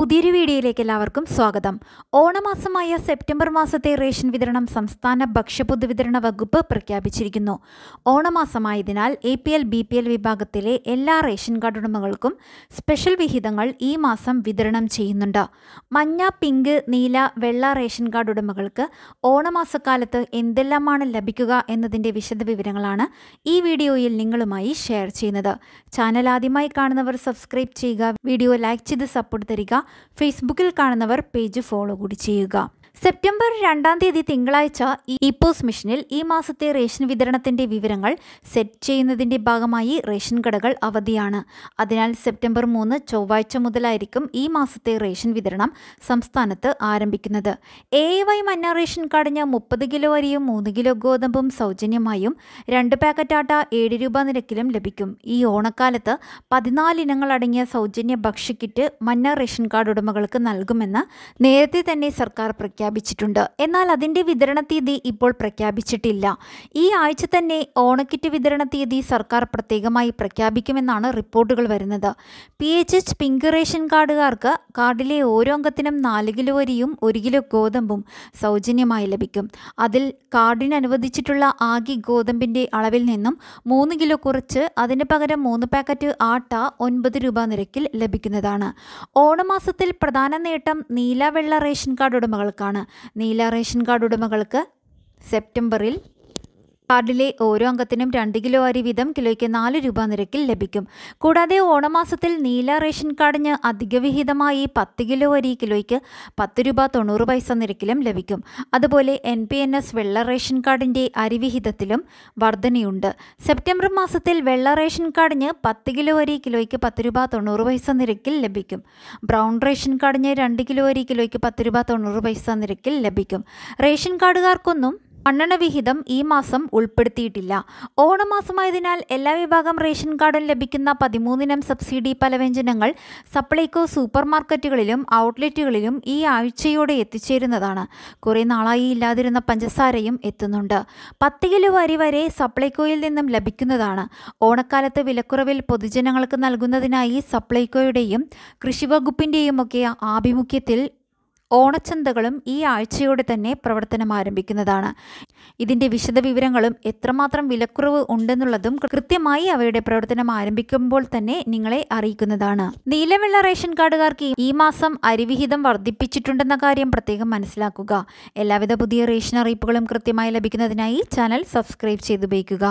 പുതിയൊരു വീഡിയോയിലേക്ക് എല്ലാവർക്കും സ്വാഗതം ഓണമാസമായ സെപ്റ്റംബർ മാസത്തെ റേഷൻ വിതരണം സംസ്ഥാന ഭക്ഷ്യപൊതു വിതരണ വകുപ്പ് പ്രഖ്യാപിച്ചിരിക്കുന്നു ഓണമാസമായതിനാൽ A P L B P L വിഭാഗത്തിലെ എല്ലാ റേഷൻ കാർഡ് ഉടമകൾക്കും സ്പെഷ്യൽ വിഹിതങ്ങൾ ഈ മാസം വിതരണം ചെയ്യുന്നുണ്ട് മഞ്ഞ പിങ്ക് നീല വെള്ള റേഷൻ കാർഡ് ഉടമകൾക്ക് ഓണമാസക്കാലത്ത് എന്തെല്ലാമാണ് ലഭിക്കുക എന്നതിൻ്റെ വിശദ വിവരങ്ങളാണ് ഈ വീഡിയോയിൽ നിങ്ങളുമായി ഷെയർ ചെയ്യുന്നത് ചാനൽ ആദ്യമായി കാണുന്നവർ സബ്സ്ക്രൈബ് ചെയ്യുക വീഡിയോ ലൈക്ക് ചെയ്ത് സപ്പോർട്ട് തരിക ഫേസ്ബുക്കിൽ കാണുന്നവർ പേജ് ഫോളോ കൂടി ചെയ്യുക സെപ്റ്റംബർ രണ്ടാം തീയതി തിങ്കളാഴ്ച ഇപ്പോസ് മിഷനിൽ ഈ മാസത്തെ റേഷൻ വിതരണത്തിന്റെ വിവരങ്ങൾ സെറ്റ് ചെയ്യുന്നതിന്റെ ഭാഗമായി റേഷൻ കടകൾ അവധിയാണ് അതിനാൽ സെപ്റ്റംബർ മൂന്ന് ചൊവ്വാഴ്ച മുതലായിരിക്കും ഈ മാസത്തെ റേഷൻ വിതരണം സംസ്ഥാനത്ത് ആരംഭിക്കുന്നത് എ വൈ മന്ന റേഷൻ കാർഡിന് മുപ്പത് കിലോ അരിയും മൂന്ന് കിലോ ഗോതമ്പും സൗജന്യമായും രണ്ട് പാക്കറ്റ് ആട്ട ഏഴ് രൂപ നിരക്കിലും ലഭിക്കും ഈ ഓണക്കാലത്ത് പതിനാലിനങ്ങൾ ഇനങ്ങൾ അടങ്ങിയ സൗജന്യ ഭക്ഷ്യക്കിറ്റ് മന്ന റേഷൻ കാർഡ് ഉടമകൾക്ക് നൽകുമെന്ന് നേരത്തെ തന്നെ സർക്കാർ പ്രഖ്യാപിച്ചു പ്രഖ്യാപിച്ചിട്ടുണ്ട് എന്നാൽ അതിൻ്റെ വിതരണ തീയതി ഇപ്പോൾ പ്രഖ്യാപിച്ചിട്ടില്ല ഈ ആഴ്ച തന്നെ ഓണക്കിറ്റ് വിതരണ തീയതി സർക്കാർ പ്രത്യേകമായി പ്രഖ്യാപിക്കുമെന്നാണ് റിപ്പോർട്ടുകൾ വരുന്നത് P H H pink ration കാർഡുകാർക്ക് കാർഡിലെ ഓരോ അംഗത്തിനും നാല് കിലോ അരിയും ഒരു കിലോ ഗോതമ്പും സൗജന്യമായി ലഭിക്കും അതിൽ കാർഡിന് അനുവദിച്ചിട്ടുള്ള ആകെ ഗോതമ്പിൻ്റെ അളവിൽ നിന്നും മൂന്ന് കിലോ കുറച്ച് അതിന് പകരം മൂന്ന് പാക്കറ്റ് ആട്ട ഒൻപത് രൂപ നിരക്കിൽ ലഭിക്കുന്നതാണ് ഓണമാസത്തിൽ പ്രധാന നേട്ടം നീലവെള്ള റേഷൻ കാർഡ് ഉടമകൾക്കാണ് നീല റേഷൻ കാർഡ് ഉടമകൾക്ക് സെപ്റ്റംബറിൽ കാർഡിലെ ഓരോ അംഗത്തിനും രണ്ട് കിലോ അരി വീതം കിലോയ്ക്ക് നാല് രൂപ നിരക്കിൽ ലഭിക്കും കൂടാതെ ഓണമാസത്തിൽ നീല റേഷൻ കാർഡിന് അധിക വിഹിതമായി പത്ത് കിലോ അരി കിലോയ്ക്ക് പത്ത് രൂപ തൊണ്ണൂറ് പൈസ നിരക്കിലും ലഭിക്കും അതുപോലെ എൻ പി എൻ എസ് വെള്ള റേഷൻ കാർഡിൻ്റെ അരിവിഹിതത്തിലും വർധനയുണ്ട് സെപ്റ്റംബർ മാസത്തിൽ വെള്ള റേഷൻ കാർഡിന് പത്ത് കിലോ അരി കിലോയ്ക്ക് പത്ത് രൂപ തൊണ്ണൂറ് പൈസ നിരക്കിൽ ലഭിക്കും ബ്രൗൺ റേഷൻ കാർഡിന് രണ്ട് കിലോ അരി കിലോയ്ക്ക് പത്ത് രൂപ തൊണ്ണൂറ് പൈസ നിരക്കിൽ ലഭിക്കും റേഷൻ കാർഡുകാർക്കൊന്നും മണ്ണെണ്ണവിഹിതം ഈ മാസം ഉൾപ്പെടുത്തിയിട്ടില്ല ഓണമാസമായതിനാൽ എല്ലാ വിഭാഗം റേഷൻ കാർഡും ലഭിക്കുന്ന പതിമൂന്നിനം സബ്സിഡി പലവ്യഞ്ജനങ്ങൾ സപ്ലൈകോ സൂപ്പർ മാർക്കറ്റുകളിലും ഔട്ട്ലെറ്റുകളിലും ഈ ആഴ്ചയോടെ എത്തിച്ചേരുന്നതാണ് കുറേ നാളായി ഇല്ലാതിരുന്ന പഞ്ചസാരയും എത്തുന്നുണ്ട് പത്ത് കിലോ അരി വരെ സപ്ലൈകോയിൽ നിന്നും ലഭിക്കുന്നതാണ് ഓണക്കാലത്ത് വിലക്കുറവിൽ പൊതുജനങ്ങൾക്ക് നൽകുന്നതിനായി സപ്ലൈകോയുടെയും കൃഷിവകുപ്പിൻ്റെയും ഒക്കെ ആഭിമുഖ്യത്തിൽ ഓണച്ചന്തകളും ഈ ആഴ്ചയോടെ തന്നെ പ്രവർത്തനം ആരംഭിക്കുന്നതാണ് ഇതിൻ്റെ വിശദവിവരങ്ങളും എത്രമാത്രം വിലക്കുറവ് ഉണ്ടെന്നുള്ളതും കൃത്യമായി അവയുടെ പ്രവർത്തനം ആരംഭിക്കുമ്പോൾ തന്നെ നിങ്ങളെ അറിയിക്കുന്നതാണ് നീലവെള്ള റേഷൻ കാർഡുകാർക്ക് ഈ മാസം അരിവിഹിതം വർദ്ധിപ്പിച്ചിട്ടുണ്ടെന്ന കാര്യം പ്രത്യേകം മനസ്സിലാക്കുക എല്ലാവിധ പുതിയ റേഷൻ അറിയിപ്പുകളും കൃത്യമായി ലഭിക്കുന്നതിനായി ചാനൽ സബ്സ്ക്രൈബ് ചെയ്തുപയോഗിക്കുക